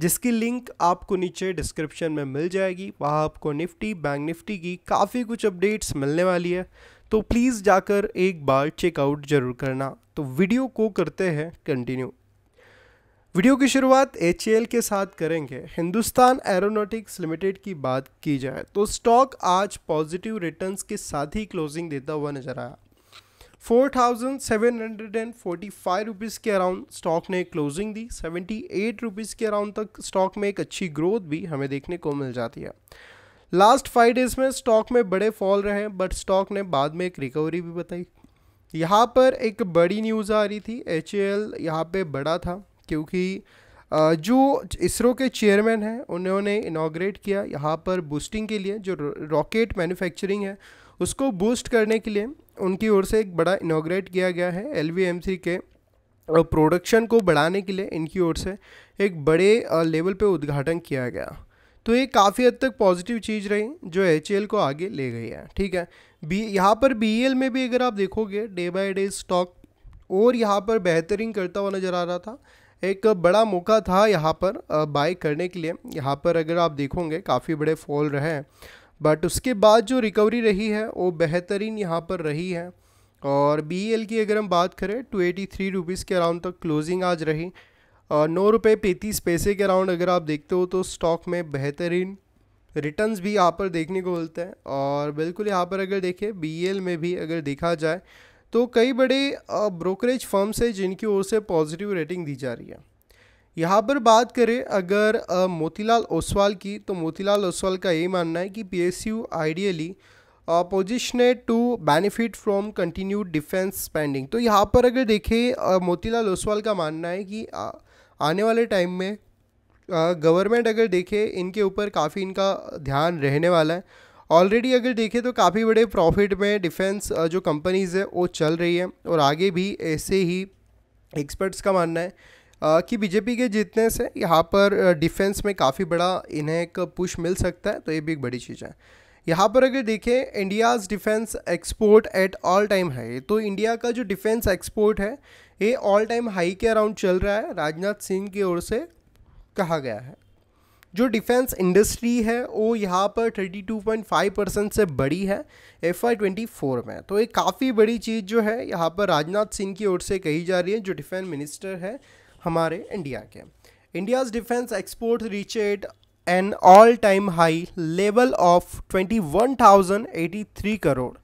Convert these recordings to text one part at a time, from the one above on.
जिसकी लिंक आपको नीचे डिस्क्रिप्शन में मिल जाएगी वहाँ आपको निफ्टी बैंक निफ्टी की काफ़ी कुछ अपडेट्स मिलने वाली है तो प्लीज़ जाकर एक बार चेकआउट ज़रूर करना तो वीडियो को करते हैं कंटिन्यू वीडियो की शुरुआत एच के साथ करेंगे हिंदुस्तान एरोनॉटिक्स लिमिटेड की बात की जाए तो स्टॉक आज पॉजिटिव रिटर्न्स के साथ ही क्लोजिंग देता हुआ नजर आया four thousand seven hundred and forty five rupees के अराउंड स्टॉक ने क्लोजिंग दी सेवेंटी एट रुपीज़ के अराउंड तक स्टॉक में एक अच्छी ग्रोथ भी हमें देखने को मिल जाती है लास्ट फाइव डेज़ में स्टॉक में बड़े फॉल रहे बट स्टॉक ने बाद में एक रिकवरी भी बताई यहाँ पर एक बड़ी न्यूज़ आ रही थी एच ए एल यहाँ पर बड़ा था क्योंकि जो इसरो के चेयरमैन हैं उन्होंने इनाग्रेट किया यहाँ पर बूस्टिंग के लिए जो रॉकेट मैन्युफैक्चरिंग है उसको बूस्ट करने के लिए उनकी ओर से एक बड़ा इनाग्रेट किया गया है एल के प्रोडक्शन को बढ़ाने के लिए इनकी ओर से एक बड़े लेवल पे उद्घाटन किया गया तो ये काफ़ी हद तक पॉजिटिव चीज़ रही जो एच को आगे ले गई है ठीक है बी यहाँ पर बी e में भी अगर आप देखोगे डे बाय डे स्टॉक और यहाँ पर बेहतरीन करता हुआ नज़र आ रहा था एक बड़ा मौका था यहाँ पर बाय करने के लिए यहाँ पर अगर आप देखोगे काफ़ी बड़े फॉल रहे हैं बट उसके बाद जो रिकवरी रही है वो बेहतरीन यहाँ पर रही है और बी e की अगर हम बात करें टू एटी थ्री रुपीज़ के अराउंड तक क्लोजिंग आज रही नौ रुपये पैंतीस पैसे के अराउंड अगर आप देखते हो तो स्टॉक में बेहतरीन रिटर्न्स भी यहाँ पर देखने को मिलते हैं और बिल्कुल यहाँ पर अगर देखें बी e में भी अगर देखा जाए तो कई बड़े ब्रोकरेज फर्म्स हैं जिनकी ओर से पॉजिटिव रेटिंग दी जा रही है यहाँ पर बात करें अगर मोतीलाल ओसवाल की तो मोतीलाल ओसवाल का यही मानना है कि P S U ideally positioned to benefit from continued defence spending तो यहाँ पर अगर देखें मोतीलाल ओसवाल का मानना है कि आ, आने वाले टाइम में गवर्नमेंट अगर देखे इनके ऊपर काफ़ी इनका ध्यान रहने वाला है ऑलरेडी अगर देखें तो काफ़ी बड़े प्रॉफिट में डिफेंस जो कंपनीज़ है वो चल रही है और आगे भी ऐसे ही एक्सपर्ट्स का मानना है कि बीजेपी के जीतने से यहाँ पर डिफेंस में काफ़ी बड़ा इन्हें एक पुश मिल सकता है तो ये भी एक बड़ी चीज़ है यहाँ पर अगर देखें India's defence export at all time high तो इंडिया का जो डिफेंस एक्सपोर्ट है ये ऑल टाइम हाई के अराउंड चल रहा है राजनाथ सिंह की ओर से कहा गया है जो डिफेंस इंडस्ट्री है वो यहाँ पर 32.5 परसेंट से बड़ी है एफ आई ट्वेंटी फोर में तो ये काफ़ी बड़ी चीज़ जो है यहाँ पर राजनाथ सिंह की ओर से कही जा रही है जो डिफेंस मिनिस्टर है हमारे इंडिया के India defence export reached an all time high level of twenty one thousand eighty three crore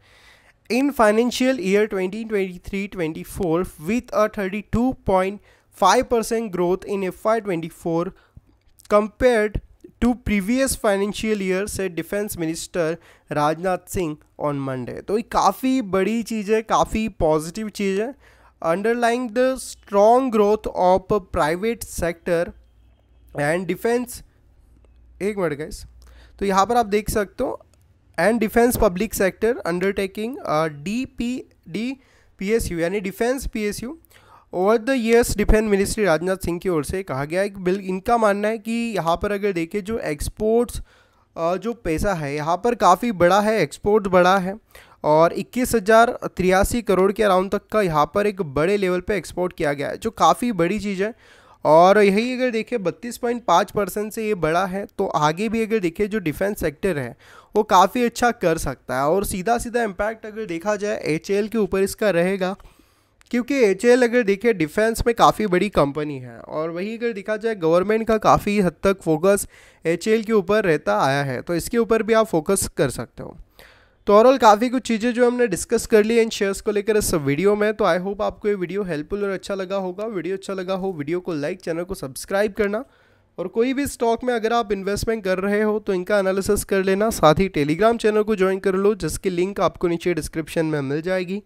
in financial year twenty twenty three twenty four with a thirty two point five percent growth in F I twenty four compared to previous financial year से defence minister Rajnath Singh on Monday तो ये काफ़ी बड़ी चीज़ है काफ़ी positive चीज़ है underlying the strong growth of private sector and defense एक minute guys तो यहाँ पर आप देख सकते हो and defence public sector undertaking D P D P S U यानी defence P S U over the yes defence ministry Rajnath Singh की ओर से कहा गया है बिल इनका मानना है कि यहाँ पर अगर देखें जो एक्सपोर्ट्स जो पैसा है यहाँ पर काफ़ी बड़ा है एक्सपोर्ट बड़ा है और इक्कीस हज़ार तिरासी करोड़ के अराउंड तक का यहाँ पर एक बड़े लेवल पे एक्सपोर्ट किया गया है जो काफ़ी बड़ी चीज़ है और यही अगर देखें बत्तीस पॉइंट पाँच परसेंट से ये बड़ा है तो आगे भी अगर देखें जो डिफेंस सेक्टर है वो काफ़ी अच्छा कर सकता है और सीधा सीधा इम्पैक्ट अगर देखा जाए एच के ऊपर इसका रहेगा क्योंकि एच अगर देखें डिफेंस में काफ़ी बड़ी कंपनी है और वही अगर देखा जाए गवर्नमेंट का काफ़ी हद तक फोकस एच के ऊपर रहता आया है तो इसके ऊपर भी आप फोकस कर सकते हो तो ओवरऑल काफ़ी कुछ चीज़ें जो हमने डिस्कस कर ली इन शेयर्स को लेकर इस वीडियो में तो आई होप आपको ये वीडियो हेल्पफुल और अच्छा लगा होगा वीडियो अच्छा लगा हो वीडियो को लाइक चैनल को सब्सक्राइब करना और कोई भी स्टॉक में अगर आप इन्वेस्टमेंट कर रहे हो तो इनका एनालिसिस कर लेना साथ ही टेलीग्राम चैनल को ज्वाइन कर लो जिसकी लिंक आपको नीचे डिस्क्रिप्शन में मिल जाएगी